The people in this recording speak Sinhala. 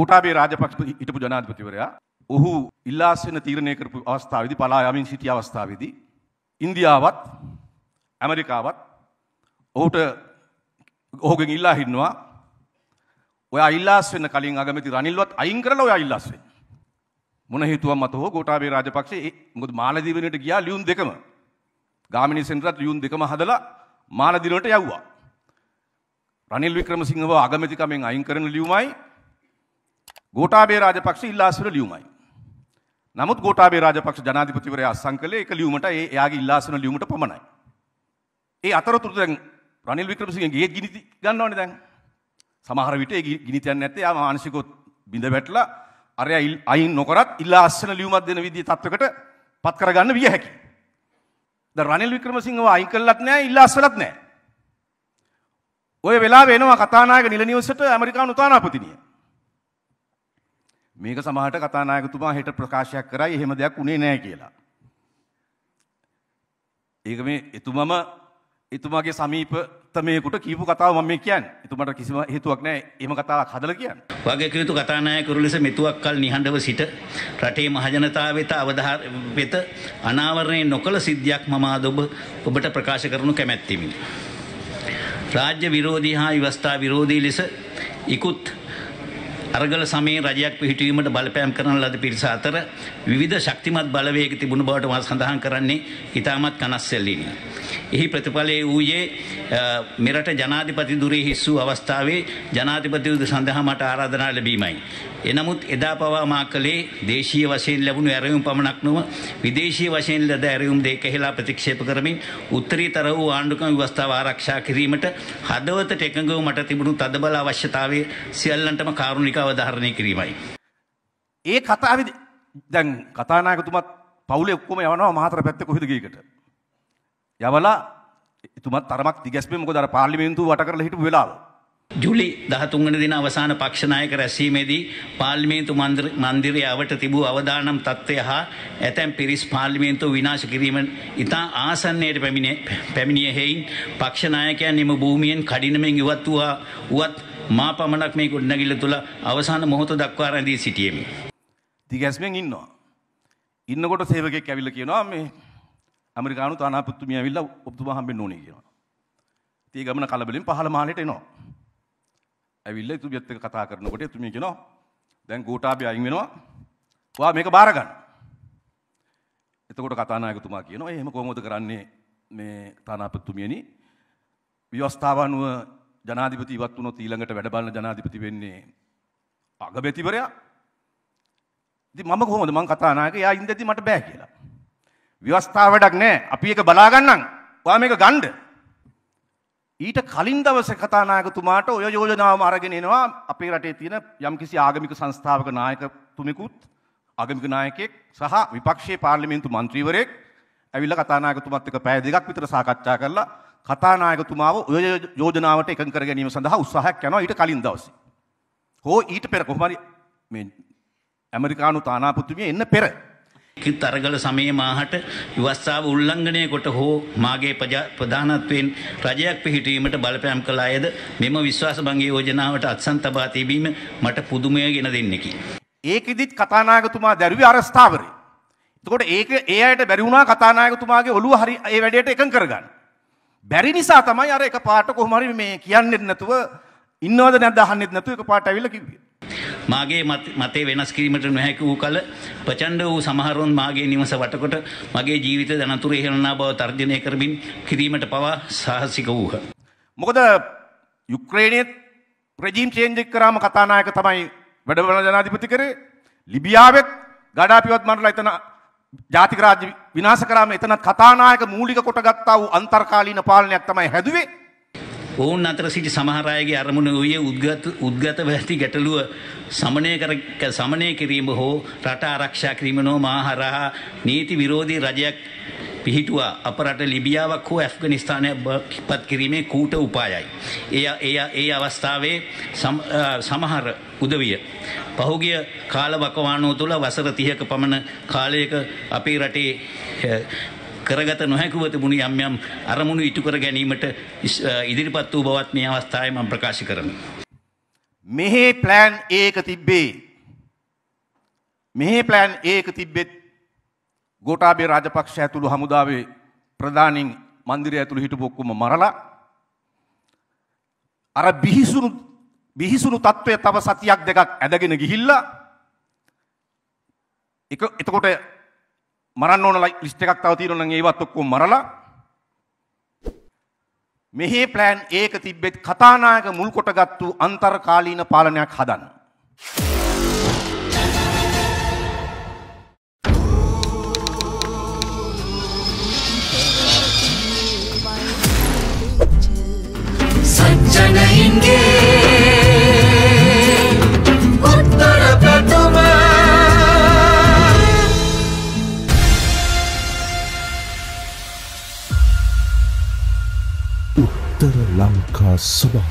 ඌටාබේ රාජපක්ෂ හිටපු ජනාධිපතිවරයා ඔහු ඉල්ලාස් වෙන තීරණය කරපු අවස්ථාවේදී පලා යමින් සිටි අවස්ථාවේදී ඉන්දියාවත් ඇමරිකාවත් ඔහුට ඔහුගෙන් ඉල්ලා හිටනවා ඔයා ඉල්ලාස් වෙන්න කලින් අගමැති රනිල්වත් අයින් කරලා ඔයා ඉල්ලාස් වෙන්න මොන හේතුවක් මත හෝ ගෝඨාභය රාජපක්ෂේ මොකද මාලදීවණයට ගියා ලියුම් දෙකම ගාමිණී සෙන්ටරත් ලියුම් දෙකම හදලා මාලදීවණයට යවුවා රනිල් වික්‍රමසිංහව අගමැතිකමෙන් අයින් කරන ලියුමයි ගෝටාබේ රාජපක්ෂ ඉල්ලාසන ලියුමයි. නමුත් ගෝටාබේ රාජපක්ෂ ජනාධිපතිවරයා අසංකලේ එක ලියුමට ඒ එයාගේ ඉල්ලාසන ලියුමට පමණයි. ඒ අතරතුර දැන් රනිල් වික්‍රමසිංහ ගේත් ගිනි ගන්නවනේ දැන්. සමහර විට ඒ ගිනි තියන්නේ නැත්තේ යා මානසිකව බිඳ වැටලා අරයා අයින් නොකරත් ඉල්ලාසන ලියුමක් දෙන විදිහේ තත්වයකට පත් කරගන්න විය හැකියි. දැන් රනිල් වික්‍රමසිංහව අයින් කළත් නැහැ ඉල්ලාසලත් නැහැ. ඔය වෙලාවේ එනවා කතානායක නිල නිවසට ඇමරිකානු තානාපතිනිය. මේක සමහරට කතානායකතුමා හෙට ප්‍රකාශයක් කරයි එහෙම දෙයක් උනේ නැහැ කියලා. ඒක මේ එතුමම එතුමාගේ සමීපතමයෙකුට කියපු කතාව මම මේ කියන්නේ. එතුමාට කිසිම හේතුවක් නැහැ එහෙම කතාවක් හදලා කියන්න. වගේ කයුතු කතානායකවරු ලෙස මෙතුවක් කල නිහඬව සිට රටේ මහජනතාව වෙත අවධාර වෙත අනාවරණය නොකළ සිද්ධියක් මම අද ඔබ ඔබට ප්‍රකාශ කරනු කැමැත්තෙමි. රාජ්‍ය විරෝධී හා විවස්ථා විරෝධී ලෙස ඉක්ුත් අරගල සමයේ රජයක් පිහිටවීමට බලපෑම් කරන ලද පිරිස අතර විවිධ ශක්තිමත් බලවේග තිබුණු බවට මා සඳහන් කරන්නේ ඉතාමත් කනස්සෙල්ලිනි. එහි ප්‍රතිඵලයේ වූයේ මෙරට ජනාධිපති දුරේ හිස් වූ අවස්ථාවේ ජනාධිපතිවරු සඳහා මට ආරාධනා ලැබීමයි. එනමුත් එදා පවා මා කළේ දේශීය වශයෙන් ලැබුණු ඇරයුම් පමණක් නොව විදේශීය වශයෙන් ලද ඇරයුම් දෙක හෙලා ප්‍රතික්ෂේප කරමින් උත්තරීතර වූ ආණ්ඩුක්‍රම ව්‍යවස්ථාව ආරක්ෂා කිරීමට හදවතට එකඟව මට තිබුණු තදබල අවශ්‍යතාවය සියල්ලන්ටම කාරුණිකව අවධාරණය කිරීමයි. ඒ කතාවිද දැන් කතානායකතුමත් පවුලේ ඔක්කොම යනවා මහතර පැත්තේ කොහෙද ගියකට. යවලා එතුමත් තරමක් තිගැස්මේ මොකද අර පාර්ලිමේන්තුව වට කරලා හිටපු වෙලාව. ජුලි 13 වෙනි දින අවසාන පක්ෂනායක රැස්වීමේදී පාර්ලිමේන්තු මන්දිරය අවට තිබූ අවදානම් තත්ත්වය හා ඇතැම් පිරිස් පාර්ලිමේන්තුව විනාශ කිරීම ඉතා ආසන්නයට පැමිණිය හේයින් පක්ෂනායකයන් එම භූමියෙන් කඩිනමෙන් ඉවත් වූ උවත් මා පමණක් මේ ගොඩනැගිල්ල තුළ අවසාන මොහොත දක්වා රැඳී සිටියෙමි. දිගැස්මෙන් ඉන්නවා. ඉන්නකොට සේවකෙක් ඇවිල්ලා කියනවා මේ ඇමරිකානු තානාපතිතුමිය ඇවිල්ලා ඔබතුමා හම්බෙන්න ඕනේ කියනවා. ඉතින් ඒ ගමන කලබලෙන් පහළ මහලට එනවා. ඇවිල්ලා එතුමියත් එක්ක කතා කරනකොට එතුමිය කියනවා දැන් ගෝඨාභය අයින් වෙනවා. ඔයා මේක බාර ගන්න. එතකොට කතානායකතුමා කියනවා එහෙම කොහොමද කරන්නේ මේ තානාපතිතුමියනි ව්‍යවස්ථාව අනුව ජනාධිපති ඉවත් වුණොත් ඊළඟට වැඩ බලන ජනාධිපති වෙන්නේ අගමැතිවරයා. ඉතින් මම කොහොමද මං කතානායක එයා ඉඳදී මට බෑ කියලා. ව්‍යවස්ථාව වැඩක් නෑ. අපි ඒක බලා ගන්නම්. ඔයා මේක ගන්න. ඊට කලින් දවසේ කතානායකතුමාට ඔය යෝජනාවම අරගෙන එනවා අපේ රටේ තියෙන යම්කිසි ආගමික සංස්ථාවක නායකතුමෙකුත් ආගමික නායකයෙක් සහ විපක්ෂයේ පාර්ලිමේන්තු මන්ත්‍රීවරයෙක් ඇවිල්ලා කතානායකතුමත් එක්ක පැය දෙකක් විතර සාකච්ඡා කරලා කතානායකතුමාව ඔය යෝජනාවට එකඟ කර ගැනීම සඳහා උත්සාහයක් යනවා ඊට කලින් දවසේ. හෝ ඊට පෙර කොහොම හරි මේ ඇමරිකානු තානාපතිතුමිය එන්න පෙර කිත් අරගල සමයේ මාහට විවස්සාව උල්ලංඝනය කොට හෝ මාගේ ප්‍රධානත්වයෙන් රජයක් පිහිටීමට බලපෑම් කළ අයද මෙම විශ්වාස භංග යෝජනාවට අත්සන් තබා තිබීම මට පුදුමය ගෙන දෙන්නකි. ඒකෙදිත් කතානායකතුමා දැරුවේ අරස්ථාවරේ. එතකොට ඒක ඒ අයට බැරි වුණා කතානායකතුමාගේ ඔළුව හරි ඒ වැඩේට එකඟ කරගන්න. බැරි නිසා තමයි අර එක පාට කොහොමරි මේ කියන්නෙත් නැතුව ඉන්නවද නැද්ද අහන්නෙත් නැතුව එක පාට ඇවිල්ලා කිව්වේ. මාගේ මතේ වෙනස් කිරීමට නොහැකි වූ කල ප්‍රචණ්ඩ වූ සමහරුන් මාගේ නිවස වටකොට මගේ ජීවිත ධනතුර ඉහළනා බව තර්ජනය කරමින් කිරීමට පවා සාහසික වූහ. මොකද යුක්‍රේනයේත් රෙජීම් චේන්ජ් එක කරාම කතානායක තමයි වැඩවල ජනාධිපති කරේ. ලිබියාවෙත් ගඩාපිවත් මරලා එතන ජාතික රාජ්‍ය විනාශ කරාම එතනත් කතානායක මූලික කොටගත්තා වූ අන්තර්කාලීන පාලනයක් තමයි හැදුවේ. ඔවුන් අතර සිටි සමහර අයගේ අරමුණ වූයේ උද්ගත උද්ගතව ඇති ගැටලුව සමනය කර සමනය කිරීම හෝ රට ආරක්ෂා කිරීම නෝ මා හරහා නීති විරෝධී රජයක් පිහිටුවා අප රට ලිබියාවක් හෝ ඇෆ්ගනිස්ථානය පත් කිරීමේ කූට උපායයි. එය එය ඒ අවස්ථාවේ සමහර උදවිය. පහුගිය කාලවකවානෝ තුළ වසර තියක පමණ කාලයක අපේ රටේ කරගත නොහැකුව තිබුණු යම් යම් අරමුණු ඉටු කර ගැනීමට ඉදිරිපත් වූ බවත් මේ අවස්ථාවේ මම ප්‍රකාශ කරමි. මෙහි ප්ලෑන් ඒක තිබ්බේ. මෙහි ප්ලෑන් ඒක තිබ්බෙත් ගෝටාබේ රාජපක්ෂ ඇතුළු හමුදාවේ ප්‍රධානින් මන්දිරය ඇතුළු හිටපු ඔක්කොම මරලා අර බිහිසුණු බිහිසුණු తත්වය තව සතියක් දෙකක් ඇදගෙන ගිහිල්ලා එක එතකොට මරන්න ඕන ලිස්ට් එකක් තව තියෙනවා නම් ඒවත් ඔක්කොම මරලා මෙහි ප්ලෑන් ඒක තිබ්බෙත් කතානායක මුල් කොටගත්තු අන්තර්කාලීන පාලනයක් හදන්න. 希望。